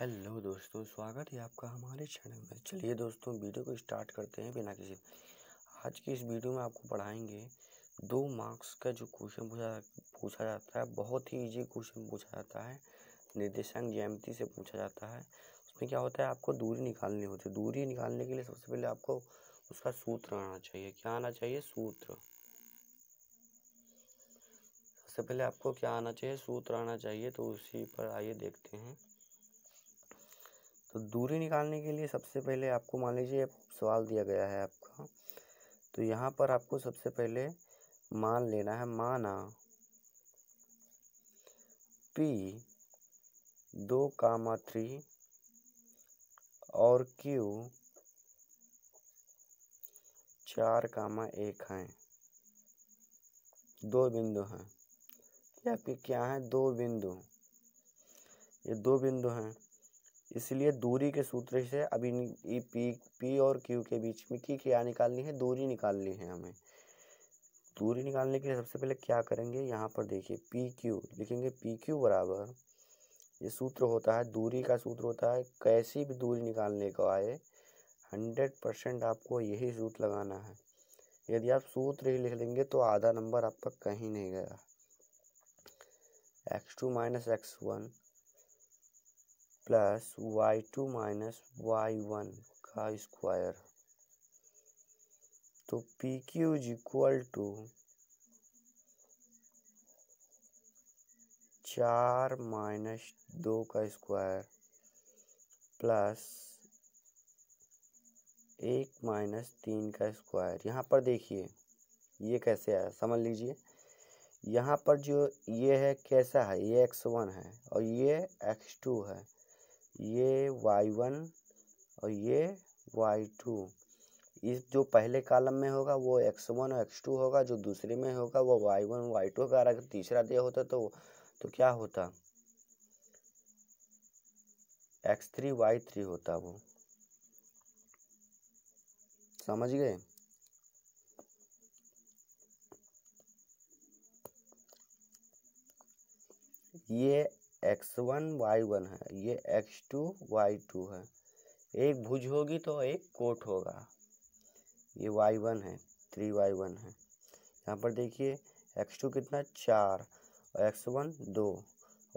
hello दोस्तों स्वागत है आपका हमारे चैनल में चलिए दोस्तों वीडियो को स्टार्ट करते हैं बिना किसी आज की इस वीडियो में आपको पढ़ाएंगे दो मार्क्स का जो क्वेश्चन पूछा पूछा जाता है बहुत ही इजी क्वेश्चन पूछा जाता है निर्देशांक जयमती से पूछा जाता है उसमें क्या होता है आपको दूरी निकालनी होती है दूरी निकालने के लिए सबसे पहले आपको उसका सूत्र आना चाहिए क्या आना चाहिए सूत्र सबसे पहले आपको क्या आना चाहिए सूत्र आना चाहिए तो उसी पर आइए देखते हैं तो दूरी निकालने के लिए सबसे पहले आपको मान लीजिए सवाल दिया गया है आपका तो यहाँ पर आपको सबसे पहले मान लेना है माना पी दो कामा थ्री और क्यू चार कामा एक हैं दो बिंदु हैं ये आपके क्या है दो बिंदु ये दो बिंदु हैं इसलिए दूरी के सूत्र से अभी पी पी और क्यू के बीच में की क्या निकालनी है दूरी निकालनी है हमें दूरी निकालने के लिए सबसे पहले क्या करेंगे यहाँ पर देखिए पी क्यू लिखेंगे पी क्यू बराबर ये सूत्र होता है दूरी का सूत्र होता है कैसी भी दूरी निकालने को आए हंड्रेड परसेंट आपको यही सूत्र लगाना है यदि आप सूत्र ही लिख लेंगे तो आधा नंबर आपका कहीं नहीं गया X two minus X one plus Y two minus Y one का स्क्वायर तो P Q is equal to चार माइनस दो का स्क्वायर प्लस एक माइनस तीन का स्क्वायर यहाँ पर देखिए ये कैसे आया समझ लीजिए यहाँ पर जो ये है कैसा है ये एक्स वन है और ये एक्स टू है ये वाई वन और ये वाई टू इस जो पहले कॉलम में होगा वो एक्स वन और एक्स टू होगा जो दूसरे में होगा वो वाई वन वाई टू होगा अगर तीसरा दिया होता तो तो क्या होता एक्स थ्री वाई थ्री होता वो समझ गए ये एक्स वन वाई वन है ये एक्स टू वाई टू है एक भुज होगी तो एक कोट होगा ये वाई वन है थ्री वाई वन है यहाँ पर देखिए एक्स टू कितना चार और एक्स वन दो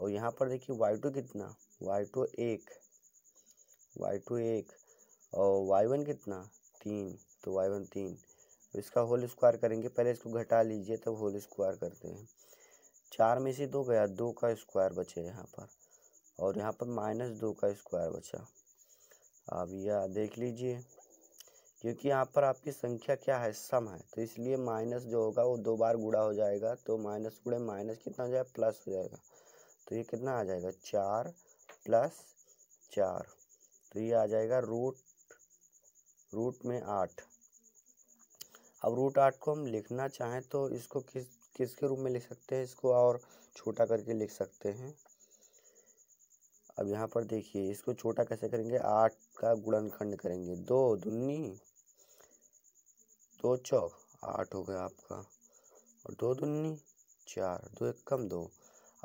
और यहाँ पर देखिए वाई टू कितना वाई टू एक वाई टू एक और वाई वन कितना तीन तो वाई वन तीन इसका होल स्क्वायर करेंगे पहले इसको घटा लीजिए तब होल स्क्वायर करते हैं चार में से दो गया दो का स्क्वायर बचे यहाँ पर और यहाँ पर माइनस दो का स्क्वायर बचा अब यह देख लीजिए क्योंकि यहाँ पर आपकी संख्या क्या है सम है तो इसलिए माइनस जो होगा वो दो बार गुड़ा हो जाएगा तो माइनस गुड़े माइनस कितना हो जाएगा प्लस हो जाएगा तो ये कितना आ जाएगा चार प्लस चार तो ये आ जाएगा रूट रूट में आठ अब रूट आठ को हम लिखना चाहें तो इसको किस किसके रूप में लिख सकते हैं इसको और छोटा करके लिख सकते हैं अब यहाँ पर देखिए इसको छोटा कैसे करेंगे आठ का गुणनखंड करेंगे दो दुन्नी दो चौक आठ हो गया आपका और दो दुन्नी चार दो एक कम दो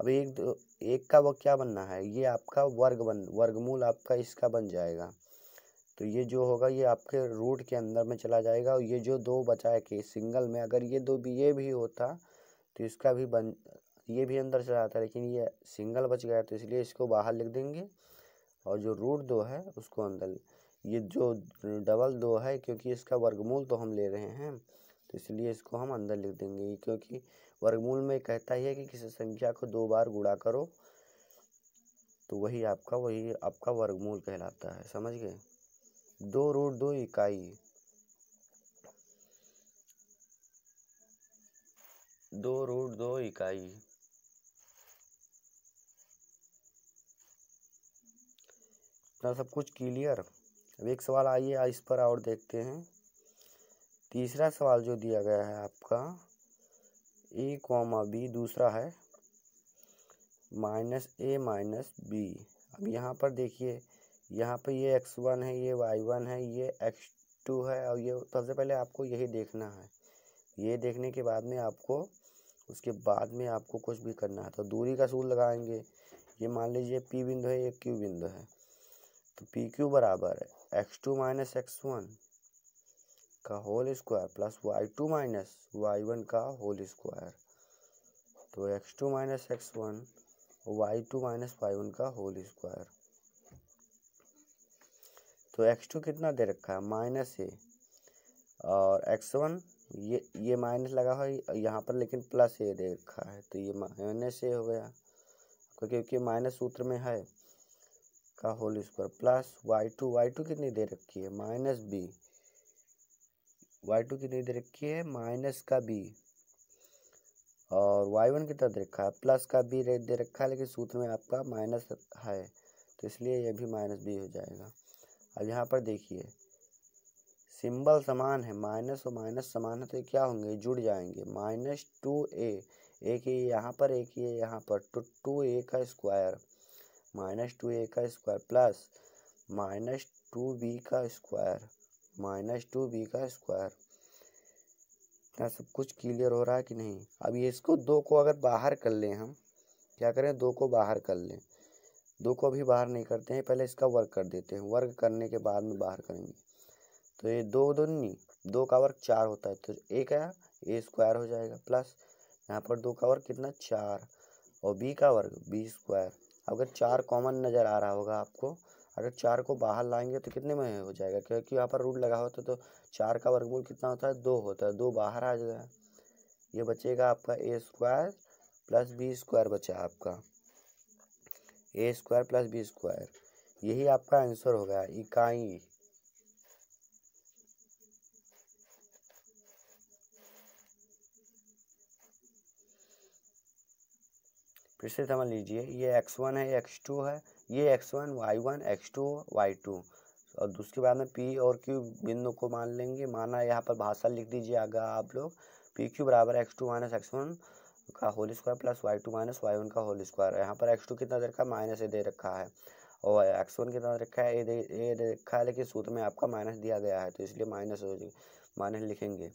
अब एक दो एक का वो क्या बनना है ये आपका वर्ग बन वर्गमूल आपका इसका बन जाएगा तो ये जो होगा ये आपके रूट के अंदर में चला जाएगा और ये जो दो बचा है कि सिंगल में अगर ये दो भी ये भी होता तो इसका भी बन ये भी अंदर चला है लेकिन ये सिंगल बच गया तो इसलिए इसको बाहर लिख देंगे और जो रूट दो है उसको अंदर ये जो डबल दो है क्योंकि इसका वर्गमूल तो हम ले रहे हैं तो इसलिए इसको हम अंदर लिख देंगे क्योंकि वर्गमूल में कहता ही है कि किसी संख्या को दो बार गुड़ा करो तो वही आपका वही आपका वर्गमूल कहलाता है समझ गए दो रूट दो इकाई दो रूट दो इकाई इतना सब कुछ क्लियर अब एक सवाल आइए इस पर और देखते हैं तीसरा सवाल जो दिया गया है आपका ए कॉमा बी दूसरा है माइनस ए माइनस बी अब यहाँ पर देखिए यहाँ पर ये एक्स वन है ये वाई वन है ये एक्स टू है और ये सबसे पहले आपको यही देखना है ये देखने के बाद में आपको उसके बाद में आपको कुछ भी करना है तो दूरी का सूल लगाएंगे ये मान लीजिए पी बिंदु है ये क्यू बिंदु है तो पी क्यू बराबर है X two minus X one का whole square plus Y two minus Y one का होल स्क्वायर तो X two minus X one Y two minus Y one का होल स्क्वायर तो एक्स टू कितना दे रखा है माइनस ए और एक्स वन ये ये माइनस लगा हुआ यहाँ पर लेकिन प्लस ए देखा है तो ये माइनस ए हो गया क्योंकि माइनस सूत्र में है का whole square plus Y two Y two कितनी दे रखी है माइनस बी वाई टू कितनी दे रखी है माइनस का बी और वाई वन कितना दे रखा है प्लस का बी दे रखा है लेकिन सूत्र में आपका माइनस है तो इसलिए यह भी माइनस बी हो जाएगा अब यहाँ पर देखिए सिंबल समान है माइनस और माइनस समान है तो क्या होंगे जुड़ जाएंगे माइनस टू ए एक ये यहाँ पर एक ये यहाँ पर तो टू ए का स्क्वायर माइनस टू ए का square plus minus two B का स्क्वायर माइनस टू बी का स्क्वायर क्या सब कुछ क्लियर हो रहा है कि नहीं अब ये इसको दो को अगर बाहर कर लें हम क्या करें दो को बाहर कर लें दो को भी बाहर नहीं करते हैं पहले इसका वर्क कर देते हैं वर्क करने के बाद में बाहर करेंगे तो ये दो नहीं दो का वर्ग चार होता है तो एक आया ए स्क्वायर हो जाएगा प्लस यहाँ पर दो का वर्ग कितना चार और बी का वर्ग बी स्क्वायर अगर चार कॉमन नज़र आ रहा होगा आपको अगर चार को बाहर लाएंगे तो कितने में हो जाएगा क्योंकि यहाँ पर रूट लगा होता है तो चार का वर्गमूल कितना होता है दो होता है दो बाहर आ जाएगा ये बचेगा आपका A square plus B square बचा आपका A square plus B square यही आपका आंसर होगा इकाई फिर से समझ लीजिए ये एक्स वन है एक्स टू है ये X one Y one X two Y two और उसके बाद में पी और क्यू बिंदु को मान लेंगे माना यहाँ पर भाषा लिख दीजिए आगे आप लोग पी क्यू बराबर X two minus X one का whole square plus Y two minus Y one का होल स्क्वायर यहाँ पर एक्स टू कितना दे रखा है माइनस ए दे रखा है और एक्स वन कितना दे रखा है ए दे ए दे रखा है लेकिन सूत्र में आपका माइनस दिया गया है तो इसलिए माइनस हो माइनस लिखेंगे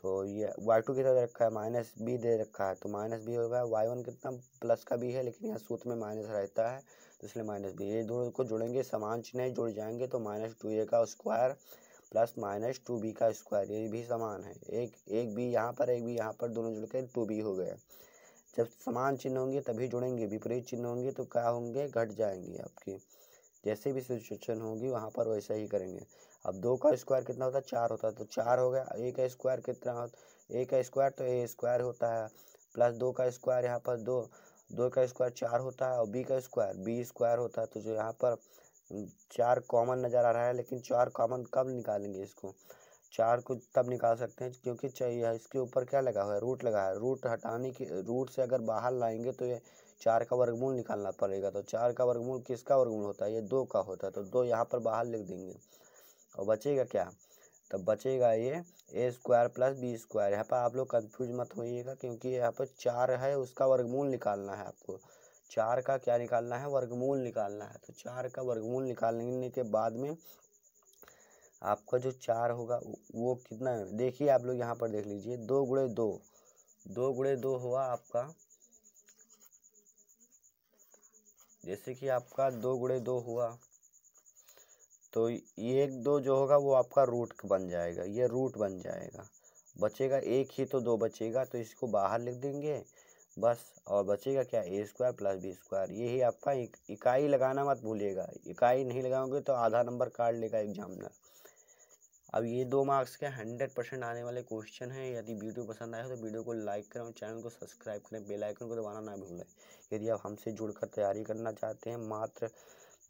तो ये वाई टू कितना दे रखा है माइनस बी दे रखा है तो माइनस बी होगा वाई वन कितना प्लस का भी है लेकिन यहाँ सूत्र में माइनस रहता है तो इसलिए माइनस बी ये दोनों को जुड़ेंगे समान चिन्ह जुड़ जाएंगे तो माइनस टू ए का square plus minus two B का स्क्वायर ये भी समान है एक एक बी यहाँ पर एक बी यहाँ पर दोनों जुड़ के टू बी हो गया जब समान चिन्ह होंगे तभी जुड़ेंगे विपरीत चिन्ह होंगे तो क्या होंगे घट जाएंगे आपकी जैसे भी सिचुएशन होगी वहाँ पर वैसा ही करेंगे अब दो का स्क्वायर कितना होता है चार होता है तो चार हो गया ए का स्क्वायर कितना ए का स्क्वायर तो ए स्क्वायर होता है प्लस दो का स्क्वायर यहाँ पर दो दो का स्क्वायर चार होता है और बी का स्क्वायर बी स्क्वायर होता है तो जो यहाँ पर चार कॉमन नज़र आ रहा है लेकिन चार कॉमन कब निकालेंगे इसको चार को तब निकाल सकते हैं क्योंकि चाहिए इसके ऊपर क्या लगा हुआ है रूट लगा है रूट हटाने की रूट से अगर बाहर लाएंगे तो ये चार का वर्गमूल निकालना पड़ेगा तो चार का वर्गमूल किसका वर्गमूल होता है ये दो का होता है तो दो यहाँ पर बाहर लिख देंगे और बचेगा क्या तब तो बचेगा ये A square plus B square यहाँ पर आप लोग कन्फ्यूज मत होइएगा क्योंकि यहाँ पर चार है उसका वर्गमूल निकालना है आपको चार का क्या निकालना है वर्गमूल निकालना है तो चार का वर्गमूल निकालने के बाद में आपका जो चार होगा वो कितना देखिए आप लोग यहाँ पर देख लीजिए दो गुड़े दो दो गुड़े दो हुआ आपका जैसे कि आपका दो गुड़े दो हुआ तो ये एक दो जो होगा वो आपका रूट बन जाएगा ये रूट बन जाएगा बचेगा एक ही तो दो बचेगा तो इसको बाहर लिख देंगे बस और बचेगा क्या A square plus B square यही आपका इकाई लगाना मत भूलिएगा इकाई नहीं लगाओगे तो आधा नंबर काट लेगा एग्जामिनर अब ये दो मार्क्स के हंड्रेड परसेंट आने वाले क्वेश्चन हैं यदि वीडियो पसंद आए तो वीडियो को लाइक करें और चैनल को सब्सक्राइब करें बेल आइकन को दबाना ना भूलें यदि आप हमसे जुड़कर तैयारी करना चाहते हैं मात्र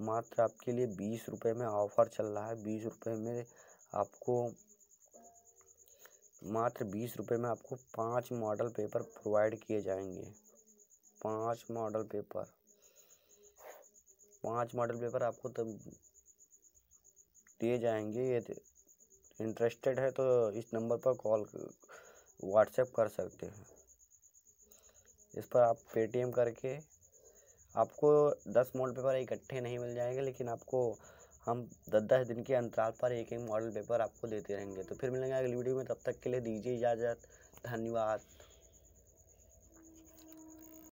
मात्र आपके लिए बीस रुपये में ऑफ़र चल रहा है बीस रुपये में आपको मात्र बीस रुपये में आपको पाँच मॉडल पेपर प्रोवाइड किए जाएंगे पाँच मॉडल पेपर पाँच मॉडल पेपर आपको तब दिए जाएंगे ये इंटरेस्टेड है तो इस नंबर पर कॉल व्हाट्सएप कर सकते हैं इस पर आप पेटीएम करके आपको दस मॉडल पेपर इकट्ठे नहीं मिल जाएंगे लेकिन आपको हम दस दस दिन के अंतराल पर एक एक मॉडल पेपर आपको देते रहेंगे तो फिर मिलेंगे अगली वीडियो में तब तक के लिए दीजिए इजाज़त धन्यवाद